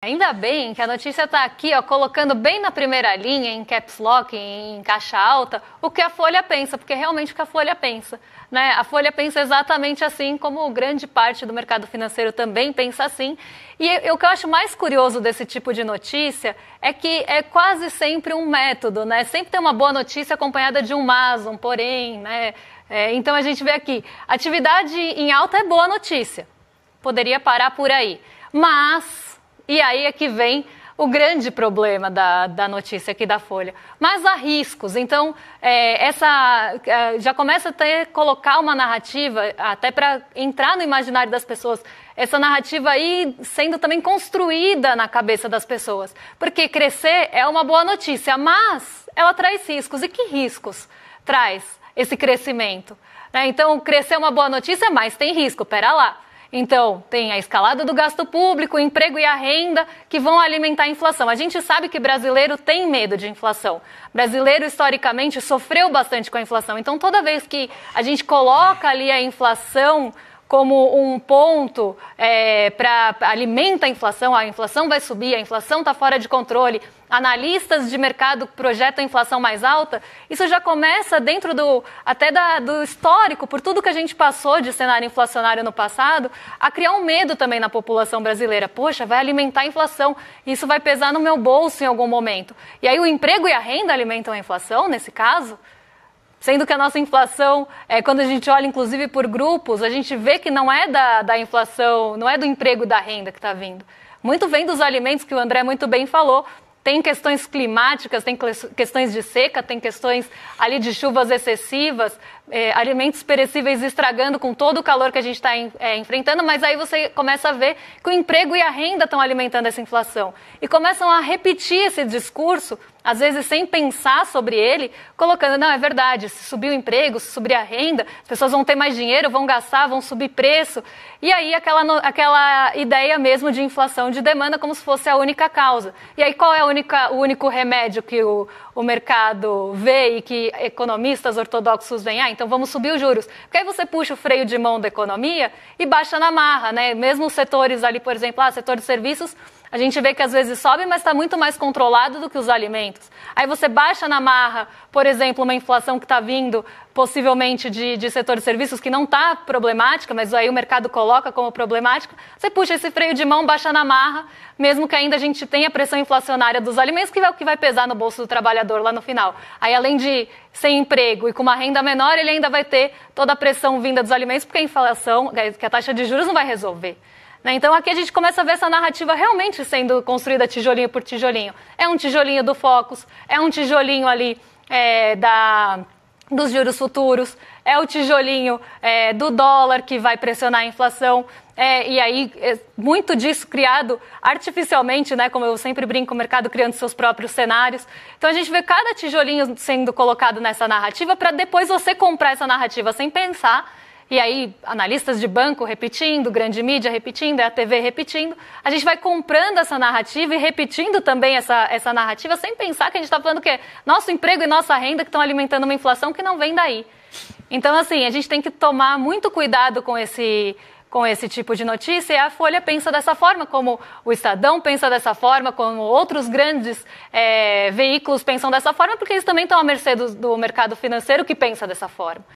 Ainda bem que a notícia está aqui, ó, colocando bem na primeira linha, em caps lock, em caixa alta, o que a Folha pensa, porque realmente o que a Folha pensa. Né? A Folha pensa exatamente assim, como grande parte do mercado financeiro também pensa assim. E, e o que eu acho mais curioso desse tipo de notícia é que é quase sempre um método, né? Sempre tem uma boa notícia acompanhada de um mas, um porém, né? É, então a gente vê aqui, atividade em alta é boa notícia. Poderia parar por aí. Mas e aí é que vem o grande problema da, da notícia aqui da Folha. Mas há riscos. Então, é, essa é, já começa a ter, colocar uma narrativa, até para entrar no imaginário das pessoas, essa narrativa aí sendo também construída na cabeça das pessoas. Porque crescer é uma boa notícia, mas ela traz riscos. E que riscos traz esse crescimento? Né? Então, crescer é uma boa notícia, mas tem risco. Pera lá. Então, tem a escalada do gasto público, o emprego e a renda que vão alimentar a inflação. A gente sabe que brasileiro tem medo de inflação. Brasileiro, historicamente, sofreu bastante com a inflação. Então, toda vez que a gente coloca ali a inflação como um ponto é, para alimenta a inflação, a inflação vai subir, a inflação está fora de controle, analistas de mercado projetam a inflação mais alta, isso já começa dentro do até da, do histórico, por tudo que a gente passou de cenário inflacionário no passado, a criar um medo também na população brasileira. Poxa, vai alimentar a inflação, isso vai pesar no meu bolso em algum momento. E aí o emprego e a renda alimentam a inflação nesse caso? Sendo que a nossa inflação, é, quando a gente olha inclusive por grupos, a gente vê que não é da, da inflação, não é do emprego da renda que está vindo. Muito vem dos alimentos, que o André muito bem falou. Tem questões climáticas, tem questões de seca, tem questões ali de chuvas excessivas, é, alimentos perecíveis estragando com todo o calor que a gente está é, enfrentando, mas aí você começa a ver que o emprego e a renda estão alimentando essa inflação. E começam a repetir esse discurso, às vezes sem pensar sobre ele, colocando: não, é verdade, se subir o emprego, se subir a renda, as pessoas vão ter mais dinheiro, vão gastar, vão subir preço. E aí aquela, aquela ideia mesmo de inflação de demanda como se fosse a única causa. E aí qual é única, o único remédio que o, o mercado vê e que economistas ortodoxos vêm? Ah, então vamos subir os juros. Porque aí você puxa o freio de mão da economia e baixa na marra, né? Mesmo os setores ali, por exemplo, ah, setor de serviços a gente vê que às vezes sobe, mas está muito mais controlado do que os alimentos. Aí você baixa na marra, por exemplo, uma inflação que está vindo possivelmente de, de setor de serviços que não está problemática, mas aí o mercado coloca como problemática. Você puxa esse freio de mão, baixa na marra, mesmo que ainda a gente tenha a pressão inflacionária dos alimentos, que é o que vai pesar no bolso do trabalhador lá no final. Aí, além de sem emprego e com uma renda menor, ele ainda vai ter toda a pressão vinda dos alimentos, porque a inflação, que a taxa de juros não vai resolver. Né? Então aqui a gente começa a ver essa narrativa realmente sendo construída tijolinho por tijolinho. É um tijolinho do Focus, é um tijolinho ali é, da dos juros futuros, é o tijolinho é, do dólar que vai pressionar a inflação. É, e aí, é, muito disso criado artificialmente, né? Como eu sempre brinco, o mercado criando seus próprios cenários. Então a gente vê cada tijolinho sendo colocado nessa narrativa para depois você comprar essa narrativa sem pensar e aí analistas de banco repetindo, grande mídia repetindo, é a TV repetindo. A gente vai comprando essa narrativa e repetindo também essa, essa narrativa sem pensar que a gente está falando que nosso emprego e nossa renda que estão alimentando uma inflação que não vem daí. Então, assim, a gente tem que tomar muito cuidado com esse com esse tipo de notícia e a Folha pensa dessa forma, como o Estadão pensa dessa forma, como outros grandes é, veículos pensam dessa forma, porque eles também estão à mercê do, do mercado financeiro que pensa dessa forma.